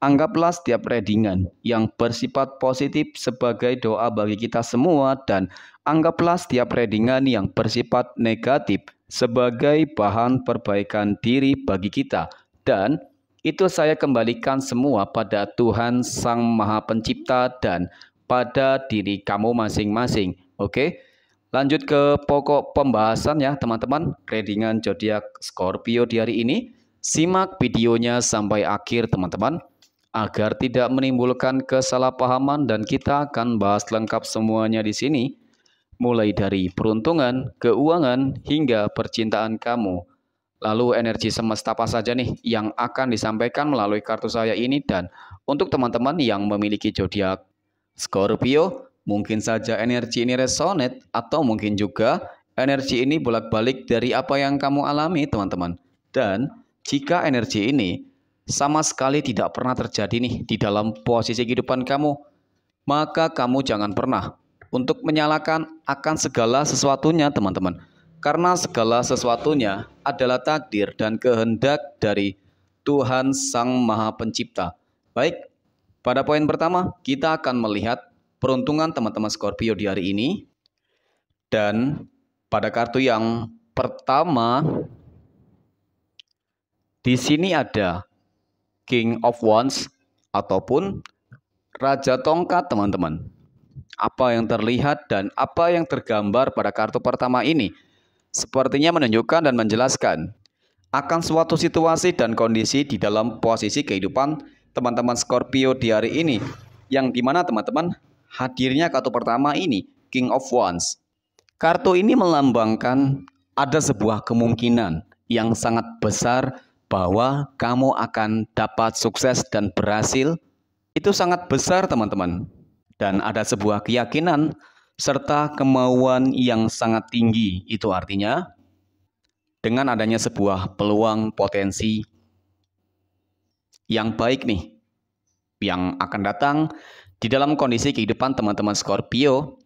Anggaplah setiap readingan yang bersifat positif sebagai doa bagi kita semua dan anggaplah setiap readingan yang bersifat negatif sebagai bahan perbaikan diri bagi kita. Dan itu saya kembalikan semua pada Tuhan Sang Maha Pencipta dan pada diri kamu masing-masing. Oke. Lanjut ke pokok pembahasan ya teman-teman. Readingan zodiak Scorpio di hari ini. Simak videonya sampai akhir teman-teman agar tidak menimbulkan kesalahpahaman dan kita akan bahas lengkap semuanya di sini mulai dari peruntungan, keuangan hingga percintaan kamu. Lalu energi semesta apa saja nih yang akan disampaikan melalui kartu saya ini dan untuk teman-teman yang memiliki zodiak Scorpio, mungkin saja energi ini resonate atau mungkin juga energi ini bolak-balik dari apa yang kamu alami, teman-teman. Dan jika energi ini sama sekali tidak pernah terjadi nih di dalam posisi kehidupan kamu, maka kamu jangan pernah untuk menyalahkan akan segala sesuatunya, teman-teman. Karena segala sesuatunya adalah takdir dan kehendak dari Tuhan Sang Maha Pencipta. Baik, pada poin pertama kita akan melihat peruntungan teman-teman Scorpio di hari ini. Dan pada kartu yang pertama di sini ada King of Wands ataupun Raja Tongkat, teman-teman. Apa yang terlihat dan apa yang tergambar pada kartu pertama ini sepertinya menunjukkan dan menjelaskan akan suatu situasi dan kondisi di dalam posisi kehidupan teman-teman Scorpio di hari ini yang dimana teman-teman hadirnya kartu pertama ini King of Wands. Kartu ini melambangkan ada sebuah kemungkinan yang sangat besar bahwa kamu akan dapat sukses dan berhasil itu sangat besar, teman-teman. Dan ada sebuah keyakinan serta kemauan yang sangat tinggi. Itu artinya dengan adanya sebuah peluang potensi yang baik nih yang akan datang di dalam kondisi kehidupan teman-teman Scorpio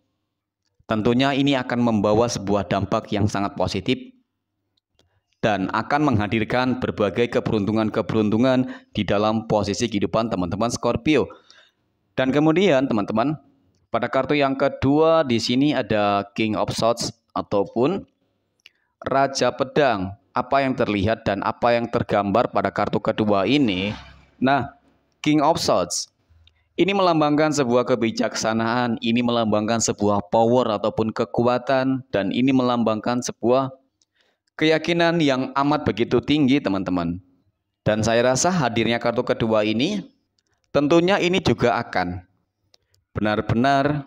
tentunya ini akan membawa sebuah dampak yang sangat positif dan akan menghadirkan berbagai keberuntungan-keberuntungan di dalam posisi kehidupan teman-teman Scorpio. Dan kemudian teman-teman, pada kartu yang kedua di sini ada King of Swords ataupun Raja Pedang. Apa yang terlihat dan apa yang tergambar pada kartu kedua ini? Nah, King of Swords ini melambangkan sebuah kebijaksanaan, ini melambangkan sebuah power ataupun kekuatan, dan ini melambangkan sebuah Keyakinan yang amat begitu tinggi teman-teman. Dan saya rasa hadirnya kartu kedua ini, tentunya ini juga akan benar-benar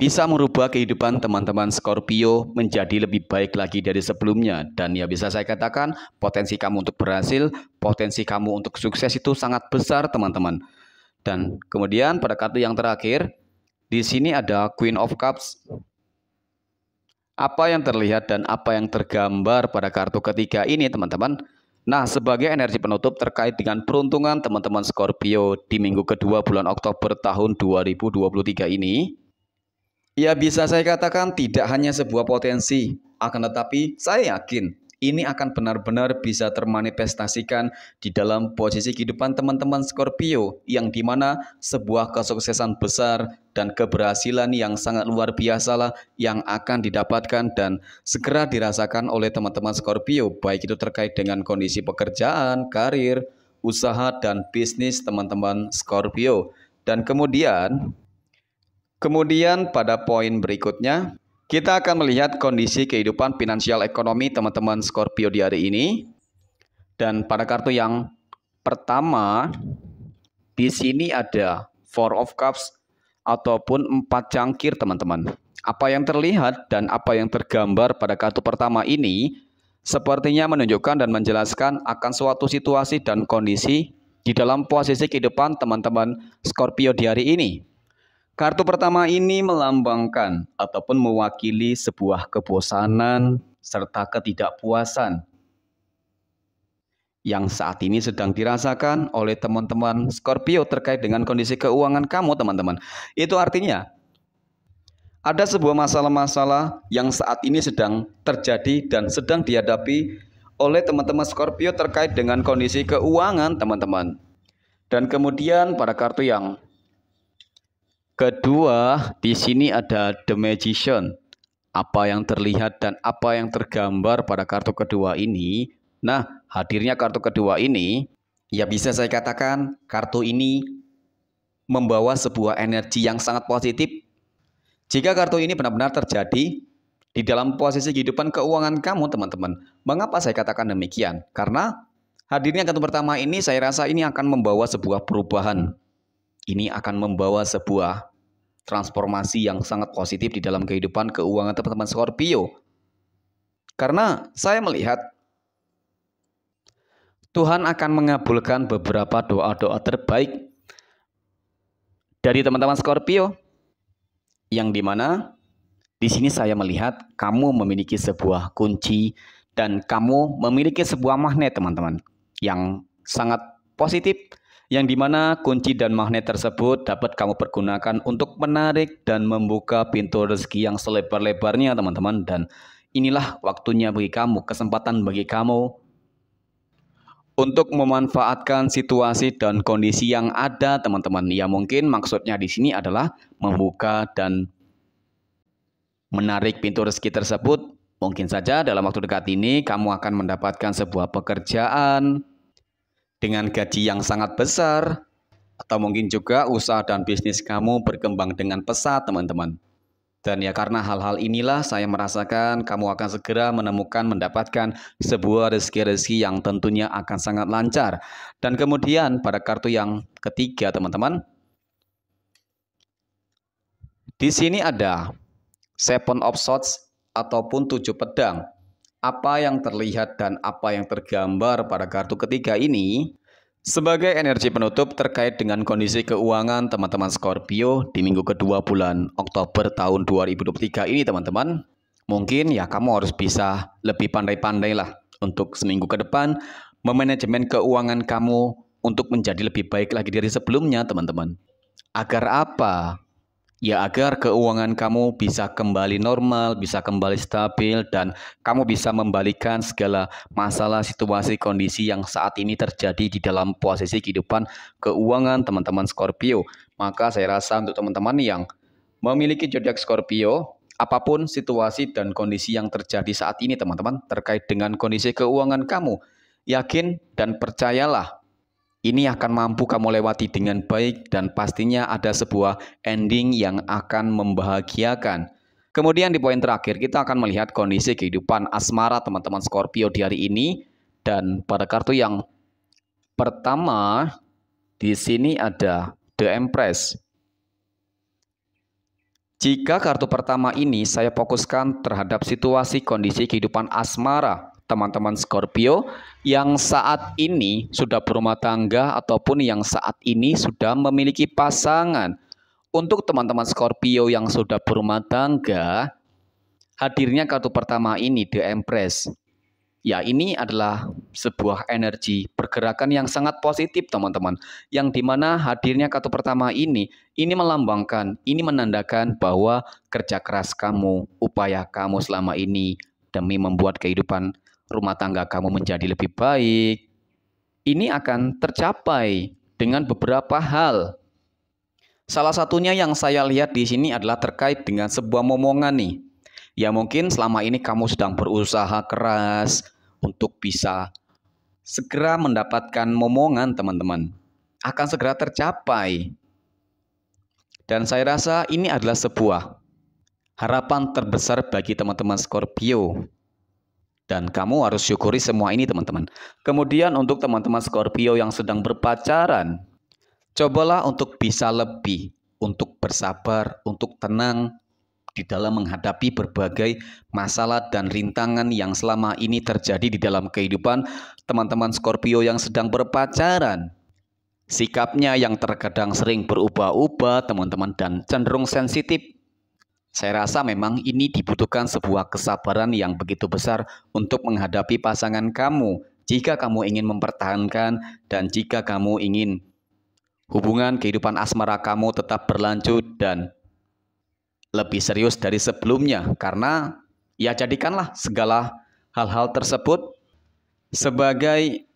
bisa merubah kehidupan teman-teman Scorpio menjadi lebih baik lagi dari sebelumnya. Dan ya bisa saya katakan, potensi kamu untuk berhasil, potensi kamu untuk sukses itu sangat besar teman-teman. Dan kemudian pada kartu yang terakhir, di sini ada Queen of Cups. Apa yang terlihat dan apa yang tergambar pada kartu ketiga ini teman-teman. Nah sebagai energi penutup terkait dengan peruntungan teman-teman Scorpio di minggu kedua bulan Oktober tahun 2023 ini. Ya bisa saya katakan tidak hanya sebuah potensi, akan tetapi saya yakin ini akan benar-benar bisa termanifestasikan di dalam posisi kehidupan teman-teman Scorpio yang dimana sebuah kesuksesan besar dan keberhasilan yang sangat luar biasa lah yang akan didapatkan dan segera dirasakan oleh teman-teman Scorpio baik itu terkait dengan kondisi pekerjaan, karir, usaha dan bisnis teman-teman Scorpio. Dan kemudian kemudian pada poin berikutnya kita akan melihat kondisi kehidupan finansial ekonomi teman-teman Scorpio di hari ini. Dan pada kartu yang pertama, di sini ada Four of Cups ataupun empat cangkir teman-teman. Apa yang terlihat dan apa yang tergambar pada kartu pertama ini sepertinya menunjukkan dan menjelaskan akan suatu situasi dan kondisi di dalam posisi kehidupan teman-teman Scorpio di hari ini. Kartu pertama ini melambangkan ataupun mewakili sebuah kebosanan serta ketidakpuasan yang saat ini sedang dirasakan oleh teman-teman Scorpio terkait dengan kondisi keuangan kamu, teman-teman. Itu artinya ada sebuah masalah-masalah yang saat ini sedang terjadi dan sedang dihadapi oleh teman-teman Scorpio terkait dengan kondisi keuangan, teman-teman. Dan kemudian pada kartu yang Kedua, di sini ada the magician. Apa yang terlihat dan apa yang tergambar pada kartu kedua ini. Nah, hadirnya kartu kedua ini, ya bisa saya katakan kartu ini membawa sebuah energi yang sangat positif. Jika kartu ini benar-benar terjadi, di dalam posisi kehidupan keuangan kamu teman-teman. Mengapa saya katakan demikian? Karena hadirnya kartu pertama ini saya rasa ini akan membawa sebuah perubahan ini akan membawa sebuah transformasi yang sangat positif di dalam kehidupan keuangan teman-teman Scorpio. Karena saya melihat Tuhan akan mengabulkan beberapa doa-doa terbaik dari teman-teman Scorpio yang mana di sini saya melihat kamu memiliki sebuah kunci dan kamu memiliki sebuah magnet teman-teman yang sangat positif yang dimana kunci dan magnet tersebut dapat kamu pergunakan untuk menarik dan membuka pintu rezeki yang selebar-lebarnya teman-teman dan inilah waktunya bagi kamu, kesempatan bagi kamu untuk memanfaatkan situasi dan kondisi yang ada teman-teman. Ya mungkin maksudnya di sini adalah membuka dan menarik pintu rezeki tersebut. Mungkin saja dalam waktu dekat ini kamu akan mendapatkan sebuah pekerjaan, dengan gaji yang sangat besar, atau mungkin juga usaha dan bisnis kamu berkembang dengan pesat, teman-teman. Dan ya karena hal-hal inilah saya merasakan kamu akan segera menemukan mendapatkan sebuah rezeki-rezeki yang tentunya akan sangat lancar. Dan kemudian pada kartu yang ketiga, teman-teman. Di sini ada Seven of Swords ataupun tujuh pedang apa yang terlihat dan apa yang tergambar pada kartu ketiga ini sebagai energi penutup terkait dengan kondisi keuangan teman-teman Scorpio di minggu kedua bulan Oktober tahun 2023 ini teman-teman. Mungkin ya kamu harus bisa lebih pandai-pandai lah untuk seminggu ke depan memanajemen keuangan kamu untuk menjadi lebih baik lagi dari sebelumnya teman-teman. Agar apa? ya agar keuangan kamu bisa kembali normal, bisa kembali stabil dan kamu bisa membalikan segala masalah situasi kondisi yang saat ini terjadi di dalam posisi kehidupan keuangan teman-teman Scorpio. Maka saya rasa untuk teman-teman yang memiliki zodiak Scorpio, apapun situasi dan kondisi yang terjadi saat ini teman-teman terkait dengan kondisi keuangan kamu, yakin dan percayalah ini akan mampu kamu lewati dengan baik dan pastinya ada sebuah ending yang akan membahagiakan. Kemudian di poin terakhir kita akan melihat kondisi kehidupan asmara teman-teman Scorpio di hari ini dan pada kartu yang pertama di sini ada The Empress. Jika kartu pertama ini saya fokuskan terhadap situasi kondisi kehidupan asmara teman-teman Scorpio yang saat ini sudah berumah tangga ataupun yang saat ini sudah memiliki pasangan. Untuk teman-teman Scorpio yang sudah berumah tangga, hadirnya kartu pertama ini The Empress. Ya, ini adalah sebuah energi pergerakan yang sangat positif, teman-teman. Yang dimana hadirnya kartu pertama ini, ini melambangkan, ini menandakan bahwa kerja keras kamu, upaya kamu selama ini demi membuat kehidupan rumah tangga kamu menjadi lebih baik. Ini akan tercapai dengan beberapa hal. Salah satunya yang saya lihat di sini adalah terkait dengan sebuah momongan nih. Ya mungkin selama ini kamu sedang berusaha keras untuk bisa segera mendapatkan momongan teman-teman. Akan segera tercapai. Dan saya rasa ini adalah sebuah harapan terbesar bagi teman-teman Scorpio dan kamu harus syukuri semua ini teman-teman. Kemudian untuk teman-teman Scorpio yang sedang berpacaran, cobalah untuk bisa lebih, untuk bersabar, untuk tenang di dalam menghadapi berbagai masalah dan rintangan yang selama ini terjadi di dalam kehidupan teman-teman Scorpio yang sedang berpacaran. Sikapnya yang terkadang sering berubah-ubah, teman-teman, dan cenderung sensitif saya rasa memang ini dibutuhkan sebuah kesabaran yang begitu besar untuk menghadapi pasangan kamu jika kamu ingin mempertahankan dan jika kamu ingin hubungan kehidupan asmara kamu tetap berlanjut dan lebih serius dari sebelumnya karena ya jadikanlah segala hal-hal tersebut sebagai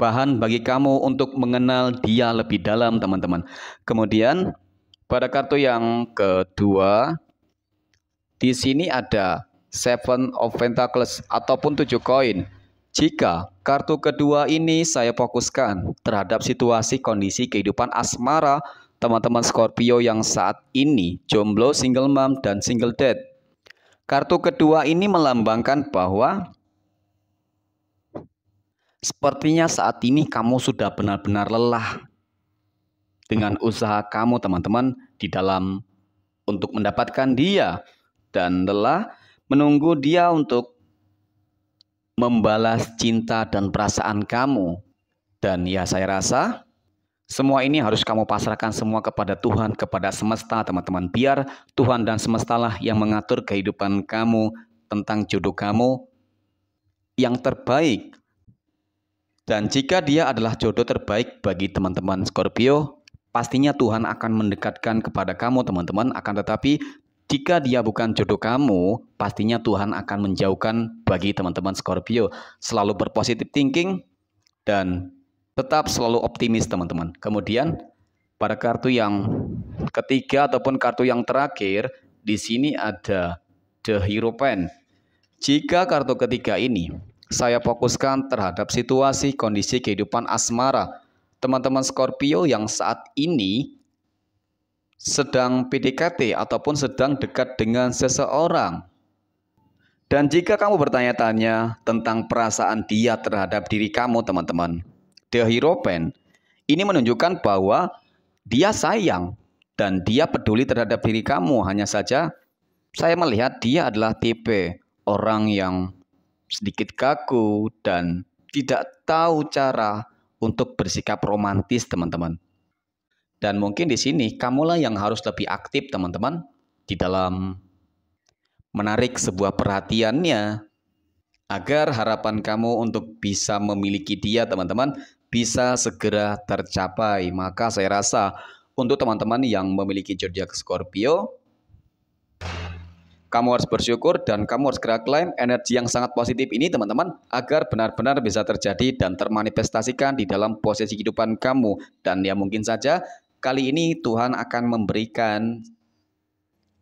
bahan bagi kamu untuk mengenal dia lebih dalam teman-teman. Kemudian pada kartu yang kedua di sini ada Seven of Pentacles ataupun tujuh koin. Jika kartu kedua ini saya fokuskan terhadap situasi kondisi kehidupan asmara teman-teman Scorpio yang saat ini jomblo, single mom, dan single dad. Kartu kedua ini melambangkan bahwa sepertinya saat ini kamu sudah benar-benar lelah dengan usaha kamu teman-teman di dalam untuk mendapatkan dia dan lelah menunggu dia untuk membalas cinta dan perasaan kamu. Dan ya saya rasa semua ini harus kamu pasrahkan semua kepada Tuhan, kepada semesta, teman-teman. Biar Tuhan dan semestalah yang mengatur kehidupan kamu tentang jodoh kamu yang terbaik. Dan jika dia adalah jodoh terbaik bagi teman-teman Scorpio, pastinya Tuhan akan mendekatkan kepada kamu, teman-teman. Akan tetapi jika dia bukan jodoh kamu, pastinya Tuhan akan menjauhkan bagi teman-teman Scorpio. Selalu berpositif thinking dan tetap selalu optimis teman-teman. Kemudian pada kartu yang ketiga ataupun kartu yang terakhir, di sini ada The Hero Pen. Jika kartu ketiga ini saya fokuskan terhadap situasi kondisi kehidupan asmara teman-teman Scorpio yang saat ini sedang PDKT ataupun sedang dekat dengan seseorang. Dan jika kamu bertanya-tanya tentang perasaan dia terhadap diri kamu, teman-teman, The Hero Pen ini menunjukkan bahwa dia sayang dan dia peduli terhadap diri kamu. Hanya saja saya melihat dia adalah tipe orang yang sedikit kaku dan tidak tahu cara untuk bersikap romantis, teman-teman. Dan mungkin di sini kamulah yang harus lebih aktif teman-teman di dalam menarik sebuah perhatiannya agar harapan kamu untuk bisa memiliki dia teman-teman bisa segera tercapai. Maka saya rasa untuk teman-teman yang memiliki zodiak Scorpio kamu harus bersyukur dan kamu harus gerak klaim energi yang sangat positif ini teman-teman agar benar-benar bisa terjadi dan termanifestasikan di dalam posisi kehidupan kamu dan ya mungkin saja Kali ini Tuhan akan memberikan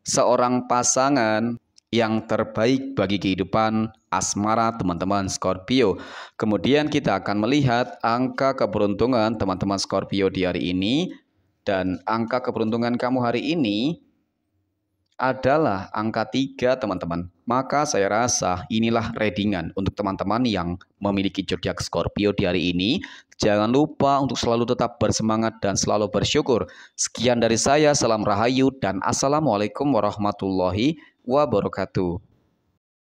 seorang pasangan yang terbaik bagi kehidupan asmara teman-teman Scorpio. Kemudian kita akan melihat angka keberuntungan teman-teman Scorpio di hari ini dan angka keberuntungan kamu hari ini adalah angka 3 teman-teman. Maka saya rasa inilah readingan untuk teman-teman yang memiliki zodiak Scorpio di hari ini. Jangan lupa untuk selalu tetap bersemangat dan selalu bersyukur. Sekian dari saya, salam rahayu dan assalamualaikum warahmatullahi wabarakatuh.